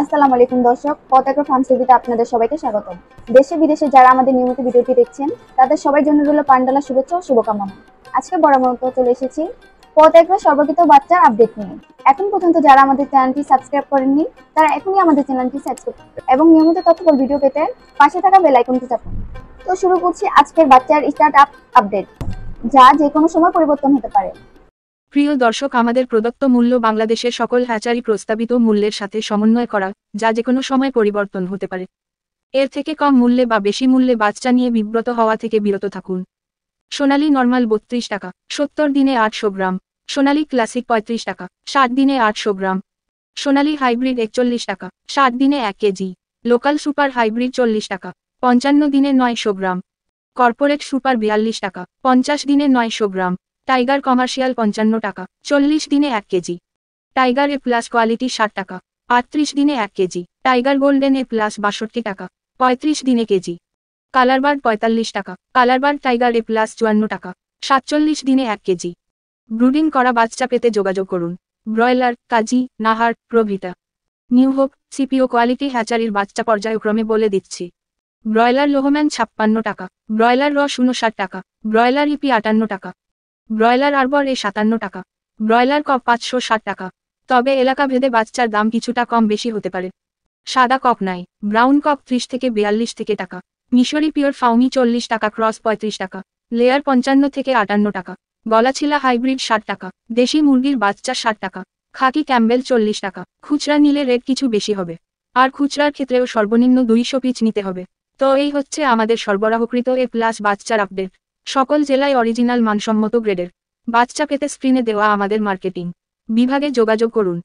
আসসালামু আলাইকুম দর্শক পতাকা ফার্ম টিভিতে আপনাদের সবাইকে স্বাগত দেশে বিদেশে যারা আমাদের নিয়মিত ভিডিওটি দেখছেন তাদের সবার জন্য রইল পান্ডালা শুভেচ্ছা ও শুভকামনা আজকে বড় মতো চলে এসেছি পতাকা সর্বকিত বাচ্চার আপডেট নিয়ে এখন পর্যন্ত যারা আমাদের চ্যানেলটি সাবস্ক্রাইব করেননি তারা এখনই আমাদের চ্যানেলটি সাবস্ক্রাইব এবং নিয়মিত তথ্যবল ভিডিও পেতে পাশে থাকা বেল আইকনটি চাপুন তো শুরু করছি আজকের বাচ্চার স্টার্ট আপডেট যা যে কোনো সময় পরিবর্তন হতে পারে প্রিয় দর্শক আমাদের প্রদত্ত মূল্য বাংলাদেশের সকল হ্যাচারি প্রস্তাবিত মূল্যের সাথে সমন্বয় করা যা যে কোনো সময় পরিবর্তন হতে পারে এর থেকে কম মূল্যে বা বেশি মূল্যে বাচ্চা নিয়ে বিব্রত হওয়া থেকে বিরত থাকুন সোনালি নর্মাল বত্রিশ টাকা সত্তর দিনে আটশো গ্রাম সোনালি ক্লাসিক পঁয়ত্রিশ টাকা ষাট দিনে আটশো গ্রাম সোনালি হাইব্রিড একচল্লিশ টাকা ষাট দিনে এক কেজি লোকাল সুপার হাইব্রিড চল্লিশ টাকা পঞ্চান্ন দিনে নয়শো গ্রাম কর্পোরেট সুপার বিয়াল্লিশ টাকা পঞ্চাশ দিনে নয়শো গ্রাম টাইগার কমার্শিয়াল পঞ্চান্ন টাকা চল্লিশ দিনে এক কেজি টাইগার এ প্লাস কোয়ালিটি ষাট টাকা আটত্রিশ দিনে এক কেজি টাইগার গোল্ডেন এ প্লাস বাষট্টি টাকা পঁয়ত্রিশ দিনে কেজি কালারবার্ড পঁয়তাল্লিশ টাকা কালারবার্ড টাইগার এ প্লাস চুয়ান্ন টাকা সাতচল্লিশ দিনে এক কেজি ব্রুডিং করা বাচ্চা পেতে যোগাযোগ করুন ব্রয়লার কাজী নাহার প্রভৃতা নিউ হোপ সিপিও কোয়ালিটি হ্যাচারির বাচ্চা পর্যায়ক্রমে বলে দিচ্ছি ব্রয়লার লোহম্যান ছাপ্পান্ন টাকা ব্রয়লার রস উনষাট টাকা ব্রয়লার ইপি আটান্ন টাকা ব্রয়লার আরবর এ সাতান্ন টাকা ব্রয়লার কপ পাঁচশো ষাট টাকা তবে এলাকা ভেদে বাচ্চার দাম কিছুটা কম বেশি হতে পারে সাদা কপ নাই ব্রাউন কপ ত্রিশ থেকে বিয়াল্লিশ থেকে টাকা মিশরি পিওর ফাউমি চল্লিশ টাকা ক্রস পঁয়ত্রিশ টাকা লেয়ার পঞ্চান্ন থেকে আটান্ন টাকা গলাছিলা হাইব্রিড ষাট টাকা দেশি মুরগির বাচ্চা ষাট টাকা খাকি ক্যাম্বেল চল্লিশ টাকা খুচরা নিলে রেট কিছু বেশি হবে আর খুচরার ক্ষেত্রেও সর্বনিম্ন দুইশো পিচ নিতে হবে তো এই হচ্ছে আমাদের সরবরাহকৃত এ প্লাস বাচ্চার আপডেট সকল জেলায় অরিজিনাল মানসম্মত গ্রেডের বাচ্চা পেতে স্ক্রিনে দেওয়া আমাদের মার্কেটিং বিভাগে যোগাযোগ করুন